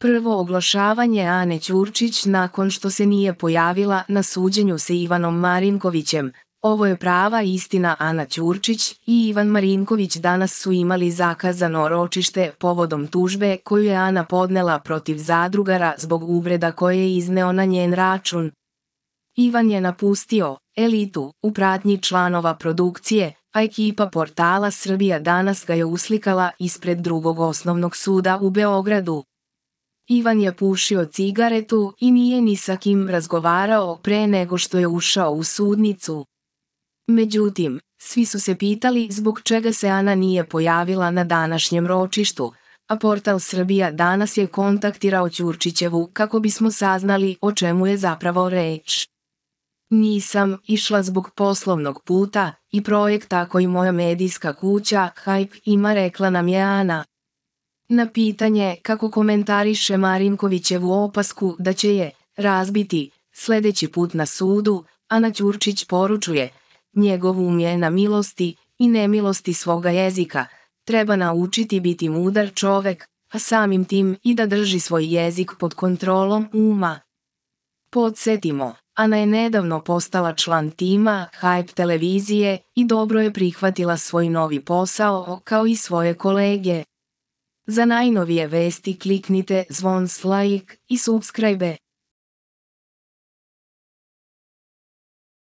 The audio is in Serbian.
Prvo oglašavanje Ane Ćurčić nakon što se nije pojavila na suđenju sa Ivanom Marinkovićem. Ovo je prava istina Ana Ćurčić i Ivan Marinković danas su imali zakazano ročište povodom tužbe koju je Ana podnela protiv zadrugara zbog uvreda koje je izneo na njen račun. Ivan je napustio elitu u pratnji članova produkcije, a ekipa portala Srbija danas ga je uslikala ispred drugog osnovnog suda u Beogradu. Ivan je pušio cigaretu i nije ni sa kim razgovarao pre nego što je ušao u sudnicu. Međutim, svi su se pitali zbog čega se Ana nije pojavila na današnjem ročištu, a portal Srbija danas je kontaktirao Ćurčićevu kako bismo saznali o čemu je zapravo reč. Nisam išla zbog poslovnog puta i projekta koji moja medijska kuća Hype ima rekla nam je Ana. Na pitanje kako komentariše Marinkovićevu opasku da će je razbiti sledeći put na sudu, Ana Ćurčić poručuje, njegov um je na milosti i nemilosti svoga jezika, treba naučiti biti mudar čovek, a samim tim i da drži svoj jezik pod kontrolom uma. Podsetimo, Ana je nedavno postala član tima Hype televizije i dobro je prihvatila svoj novi posao kao i svoje kolege. Za najnovije vesti kliknite zvon s like i subscribe.